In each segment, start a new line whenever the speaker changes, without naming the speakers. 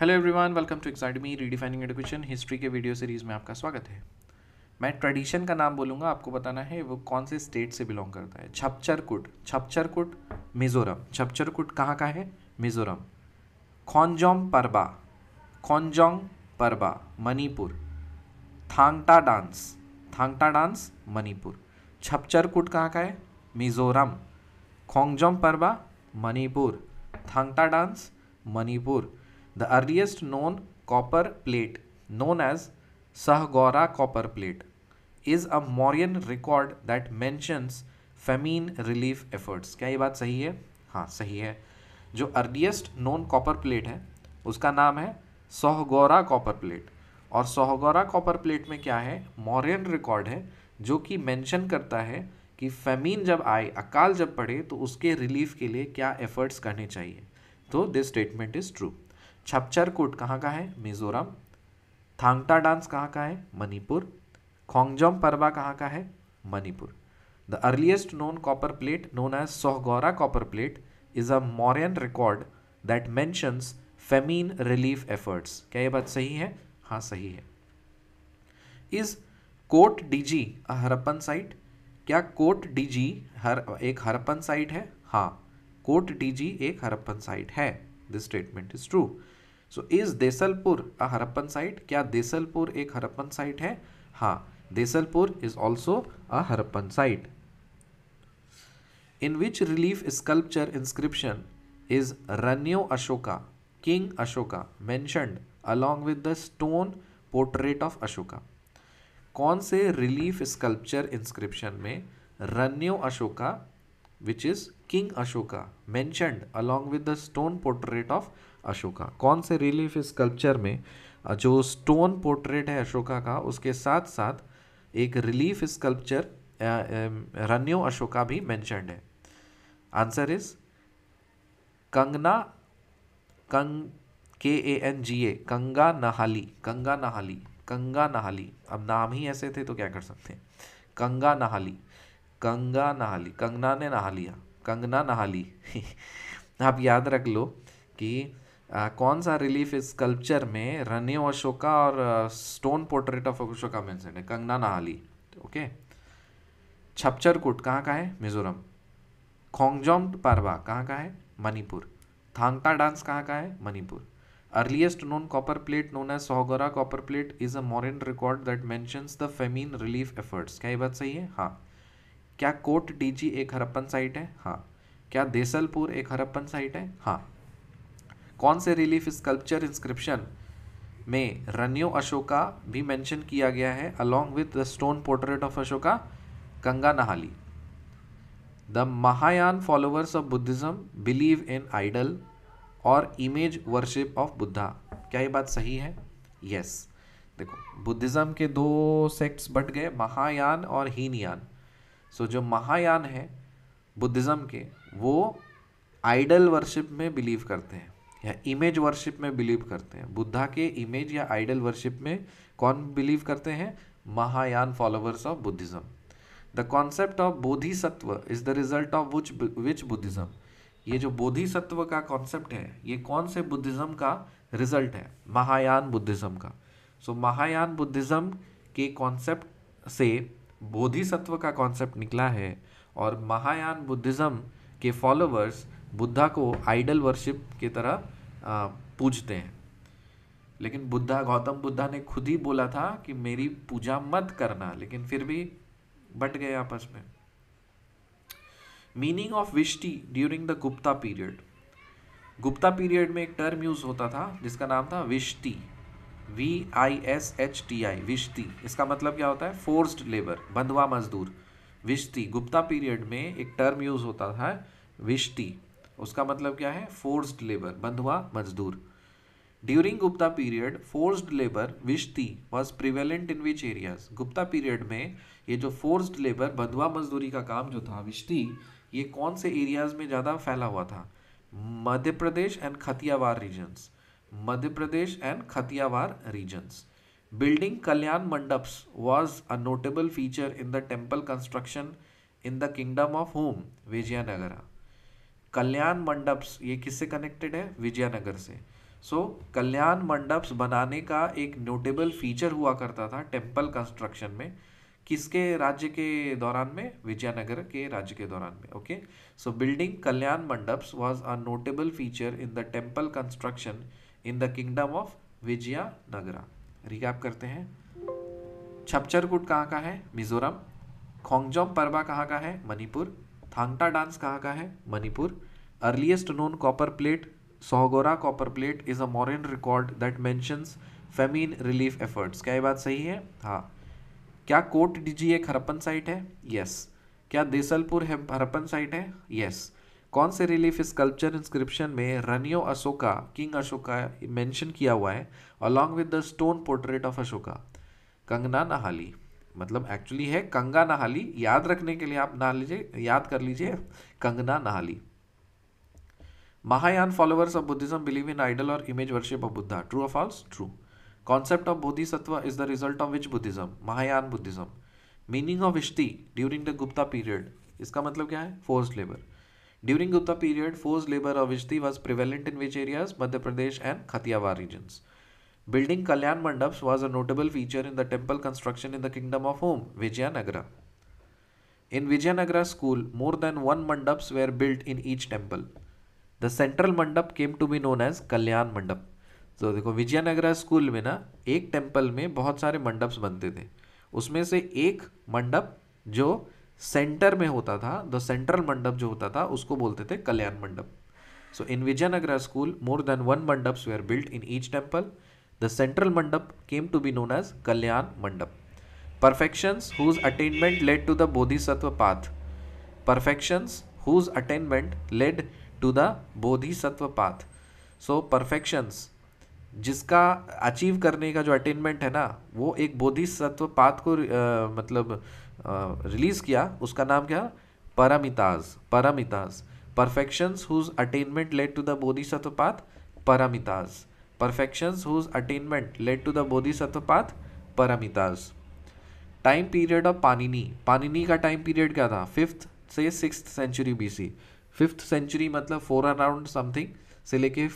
Hello everyone welcome to एक्साइडमी redefining education history के video series में आपका स्वागत है मैं ट्रेडिशन का नाम बोलूँगा आपको बताना है वो कौन से स्टेट से बिलोंग करता है छपचरकुट छपचरकुट मिजोरम छपचरकुट कहाँ का है मिजोरम खौनजोम परबा खौनजोंग परबा मणिपुर थांगटा डांस थांगटा डांस मणिपुर छपचरकुट कहाँ का है Mizoram Khongjom Parba Manipur Thangta dance Manipur the earliest known copper plate known as Sohgaura copper plate is a Mauryan record that mentions famine relief efforts क्या ये बात सही है हाँ सही है जो अर्लीस्ट नॉन कॉपर प्लेट है उसका नाम है सोहगौरा कॉपर प्लेट और सोहगौरा कॉपर प्लेट में क्या है मॉरियन रिकॉर्ड है जो कि मैंशन करता है कि फेमीन जब आए अकाल जब पड़े तो उसके रिलीफ के लिए क्या एफर्ट्स करने चाहिए तो this statement is true Chapchar Kut कहाँ का है मिजोरम थांगटा डांस कहाँ का है मणिपुर खोंगजोम परबा कहाँ का है Manipur the earliest known copper plate known as Sohgaura copper plate is a Mauryan record that mentions famine relief efforts क्या ये बात सही है हाँ सही है is Kot Diji a Harappan site क्या कोट डीजी हर एक हरप्पन साइट है हाँ कोट डीजी एक हरप्पन साइट है this statement is true so is Desalpur a Harappan site क्या देसलपुर एक हरप्पन साइट है हा Desalpur is also a Harappan site in which relief sculpture inscription is Ranyo Ashoka king Ashoka mentioned along with the stone portrait of Ashoka कौन से रिलीफ स्कल्पचर इंस्क्रिप्शन में Ranyo Ashoka which is king Ashoka mentioned along with the stone portrait of Ashoka कौन से relief sculpture में जो stone portrait है अशोका का उसके साथ साथ एक रिलीफ स्कल्पचर रन्यो अशोका भी मैंशनड है आंसर इज कंगना कंग के ए एन जी ए कंगा नहाली कंगा नहाली कंगा नहाली अब नाम ही ऐसे थे तो क्या कर सकते हैं कंगा नहाली कंगा नहा ली कंगना ने नहा लिया कंगना नहा ली आप याद रख लो कि आ, कौन सा रिलीफ इस स्कल्पचर में रने अशोका और stone portrait of Ashoka mention है कंगना ली ओके छपचर कुट कहाँ का है मिजोरम खोंगजोम पारवा कहाँ का है मणिपुर थांगता डांस कहाँ का है Manipur earliest known copper plate known as Sohgaura copper plate is a Mauryan record that mentions the famine relief efforts क्या ये बात सही है हाँ क्या कोट डीजी एक हरप्पन साइट है हाँ क्या देसलपुर एक हरप्पन साइट है हाँ कौन से रिलीफ स्कल्पचर इंस्क्रिप्शन में रनियो अशोका भी मेंशन किया गया है along with the stone portrait of Ashoka Kanaganahalli the Mahayana followers of Buddhism believe in idol और इमेज वर्शिप ऑफ बुद्धा क्या ये बात सही है यस yes. देखो बुद्धिज़्म के दो सेक्ट्स बट गए महायान और हीनयान सो so, जो महायान है बुद्धिज़्म के वो आइडल वर्शिप में बिलीव करते हैं या इमेज वर्शिप में बिलीव करते हैं बुद्धा के इमेज या आइडल वर्शिप में कौन बिलीव करते हैं Mahayana followers of Buddhism the concept of Bodhisattva is the result of which which Buddhism ये जो बोधिसत्व का कॉन्सेप्ट है ये कौन से बुद्धिज़्म का रिजल्ट है महायान बुद्धिज़्म का सो so, महायान बुद्धिज़्म के कॉन्सेप्ट से बोधिसत्व का कॉन्सेप्ट निकला है और महायान बुद्धिज़्म के फॉलोवर्स बुद्धा को आइडल वर्शिप की तरह पूजते हैं लेकिन बुद्धा गौतम बुद्धा ने खुद ही बोला था कि मेरी पूजा मत करना लेकिन फिर भी बट गए आपस में meaning of Vishti during the Gupta period Gupta period में एक टर्म यूज होता था जिसका नाम था Vishti V I S H T I Vishti इसका मतलब क्या होता है फोर्स्ड लेबर बंधवा मजदूर विश्ती गुप्ता पीरियड में एक टर्म यूज होता था विश्ती उसका मतलब क्या है फोर्स्ड लेबर बंधुआ मजदूर during Gupta period forced labour Vishti was prevalent in which areas Gupta period में ये जो फोर्स्ड लेबर बंधुआ मजदूरी का काम जो था विश्ती ये कौन से एरियाज में ज़्यादा फैला हुआ था Madhya Pradesh and Kathiawar regions Madhya Pradesh and Kathiawar regions building Kalyana mandaps was a notable feature in the temple construction in the kingdom of home Vijayanagara. Kalyana mandaps ये किससे कनेक्टेड है विजयनगर से सो कल्याण मंडप्स बनाने का एक नोटेबल फीचर हुआ करता था टेम्पल कंस्ट्रक्शन में किसके राज्य के दौरान में विजयनगर के राज्य के दौरान में okay so building Kalyana mandaps was a notable feature in the temple construction in the kingdom of Vijayanagara recap करते हैं छपचरकुट कहाँ का है मिजोरम खोंगजोम परबा कहाँ का है मणिपुर थांगटा डांस कहाँ का है Manipur earliest known copper plate Sohgaura copper plate is a Mauryan record that mentions famine relief efforts क्या ये बात सही है हाँ क्या कोट डिजी एक हरपन साइट है यस yes. क्या देसलपुर है हरपन साइट है यस yes. कौन से रिलीफ स्कल्पचर इंस्क्रिप्शन में रनियो अशोका किंग अशोका मेंशन किया हुआ है along with the stone portrait of Ashoka Kanaganahalli मतलब एक्चुअली है कंगा नहाली याद रखने के लिए आप ना लीजिए याद कर लीजिए Kanaganahalli Mahayana followers of Buddhism believe in idol और image worship of Buddha true of ऑल्स true concept of Bodhisattva is the result of which Buddhism Mahayana Buddhism meaning of Vishti during the Gupta period इसका मतलब क्या है force labour During Gupta period, forced labor of Vishti was prevalent in which areas? Madhya Pradesh and Kathiawar regions. Building Kalyan Mandaps was a notable feature in the temple construction in the kingdom of whom? Vijayanagara. In Vijayanagara school, more than one mandaps were built in each temple. The central mandap came to be known as Kalyan Mandap. तो देखो Vijayanagara school में ना एक temple में बहुत सारे मंडप्स बनते थे उसमें से एक मंडप जो सेंटर में होता था द सेंट्रल मंडप जो होता था उसको बोलते थे Kalyana mandap so in Vijayanagar school more than one mandaps were built in each temple the central mandap came to be known as Kalyana mandap perfections whose attainment led to the Bodhisattva path perfections whose attainment led to the Bodhisattva path so perfections जिसका achieve करने का जो attainment है ना वो एक Bodhisattva path को आ, मतलब रिलीज़ किया उसका नाम क्या paramitas paramitas perfections whose attainment led to the Bodhisattva path paramitas perfections whose attainment led to the Bodhisattva path paramitas time period of Panini Panini का टाइम पीरियड क्या था फिफ्थ से six century B C fifth century मतलब फोर अराउंड समथिंग से लेके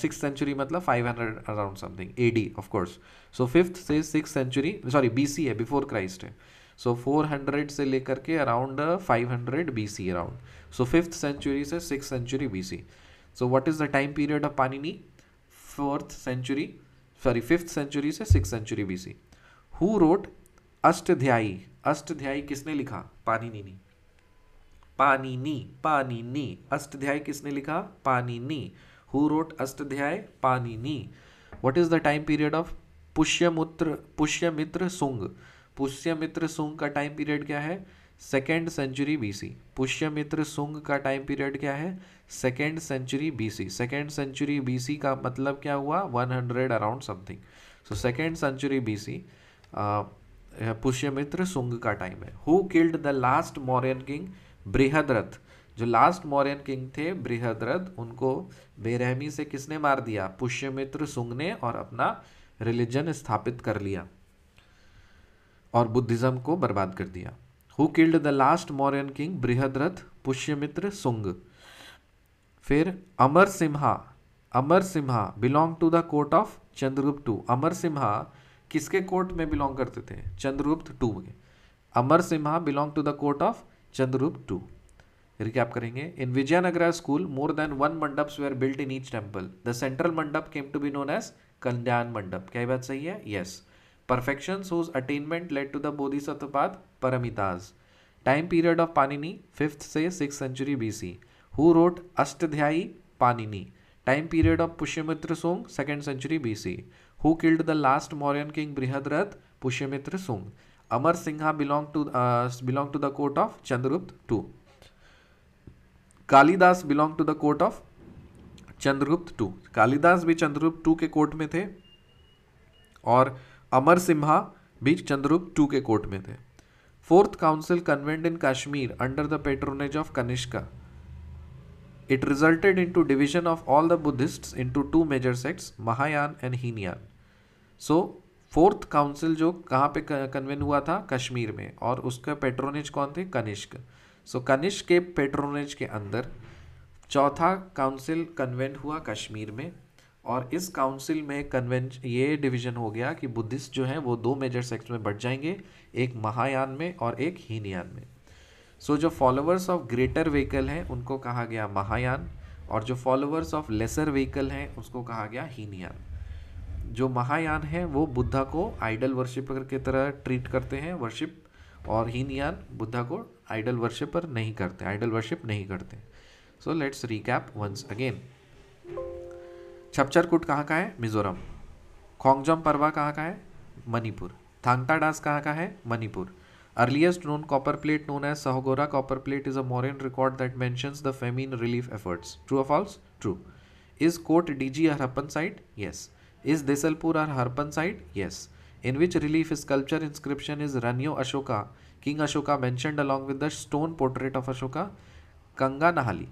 सिक्स सेंचुरी मतलब five hundred around something A D of course so fifth से six century sorry B C है बिफोर क्राइस्ट है सो so, 400 से लेकर के around 500 hundred B C around so fifth century से six century B C so what is the time period of Panini fourth century sorry fifth century से six century B C who wrote Ashtadhyayi Ashtadhyayi किसने लिखा पानिनी ने पानिनी पानिनी अष्टध्याय किसने लिखा Panini who wrote Ashtadhyayi Panini what is the time period of Pushyamitra Pushyamitra Shunga Pushyamitra Shunga का time period क्या है second century BC Pushyamitra Shunga का टाइम पीरियड क्या है second century BC second century BC का मतलब क्या हुआ one hundred around something so second century BC Pushyamitra Shunga का टाइम है who killed the last Mauryan king Brihadratha जो लास्ट मौर्यन किंग थे बृहद्रथ उनको बेरहमी से किसने मार दिया पुष्यमित्र सुंग ने और अपना रिलीजन स्थापित कर लिया और बुद्धिज़्म को बर्बाद कर दिया who killed the last Mauryan king Brihadratha Pushyamitra Shunga फिर Amar Simha Amar Simha belong to the court of Chandragupta two Amar Simha किसके कोर्ट में बिलोंग करते थे चंद्रगुप्त टू में Amar Simha belong to the court of Chandragupta two recap करेंगे in Vijayanagara school more than one mandaps were built in each temple the central mandap came to be known as Kalyana mandap क्या बात सही है yes yes. Perfections whose attainment led to the Bodhisattva path paramitas time period of Panini fifth से six century B C who wrote Ashtadhyayi Panini time period of Pushyamitra Shunga second century B C who killed the last Mauryan king Brihadratha Pushyamitra Shunga Amar Simha belong to belong to the court of Chandragupta two Kalidasa belong to the court of Chandragupta two Kalidasa भी Chandragupta to के court में थे और अमर सिम्हा भी Chandragupta to के court में थे fourth council convened in Kashmir under the patronage of Kanishka it resulted in two division of all the Buddhist into two major sects Mahayana and Hinayana so fourth council जो कहाँ पे कन्वेन हुआ था कश्मीर में और उसका पेट्रोनेज कौन थे कनिष्क सो so, कनिष्क के पेट्रोनेज के अंदर चौथा काउंसिल कन्वेंट हुआ कश्मीर में और इस काउंसिल में कन्वें ये डिवीजन हो गया कि बुद्धिस्ट जो हैं वो दो मेजर सेक्ट में बढ़ जाएंगे एक महायान में और एक हीनयान में सो so, जो फॉलोवर्स ऑफ ग्रेटर व्हीकल हैं उनको कहा गया महायान और जो फॉलोवर्स ऑफ लेसर व्हीकल हैं उसको कहा गया हीनयान जो महायान है वो बुद्धा को आइडल वर्शिपर की तरह ट्रीट करते हैं वर्शिप और हीनयान बुद्धा को आइडल वर्शिपर नहीं करते आइडल वर्शिप नहीं करते so let's recap once again Chapchar Kut कहाँ का है मिजोरम खोंगजम परवा कहाँ का है मणिपुर थांगता डांस कहाँ का है Manipur earliest known copper plate known as Sohgaura copper plate is a Mauryan record that mentions the famine relief efforts true of ऑल्स true is Kot Diji are Harappan site yes is Desalpur are Harappan site yes in which relief is culture inscription is रनियो Ashoka king Ashoka mentioned along with the stone portrait of Ashoka Kanganahalli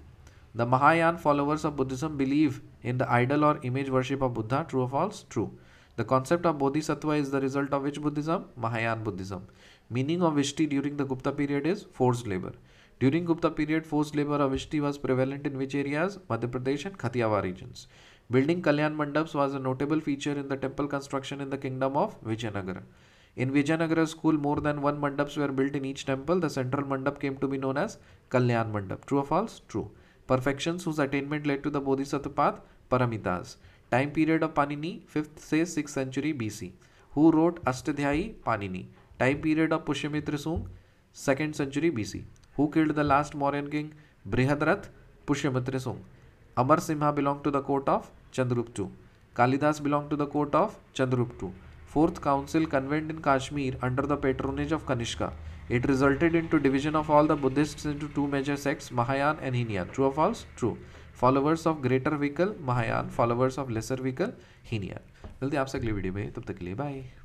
The Mahayana followers of Buddhism believe in the idol or image worship of Buddha, true or false? True. The concept of Bodhisattva is the result of which Buddhism? Mahayana Buddhism. Meaning of Vishti during the Gupta period is forced labor. During Gupta period, forced labor of Vishti was prevalent in which areas? Madhya Pradesh and Kathiawar regions. Building Kalyan Mandaps was a notable feature in the temple construction in the kingdom of Vijayanagara. In Vijayanagara school, more than one mandaps were built in each temple. The central mandap came to be known as Kalyan Mandap. True or false? True. Perfections whose attainment led to the Bodhisattva path, Paramitas. Time period of Panini, 5th से 6th century BC. Who wrote Ashtadhyayi Panini? Time period of Pushyamitra Sung, 2nd century BC. Who killed the last Mauryan king? Brihadrath Pushyamitra Sung. Amar Simha belonged to the court of Chandragupta. Kalidas belonged to the court of Chandragupta. Fourth council convened in Kashmir under the patronage of Kanishka. It resulted into division of all the Buddhists into two major sects, Mahayana and Hinayana. True or false? True. Followers of greater vehicle, Mahayana. Followers of lesser vehicle, Hinayana. मिलते हैं आपसे अगली video में तब तक के लिए bye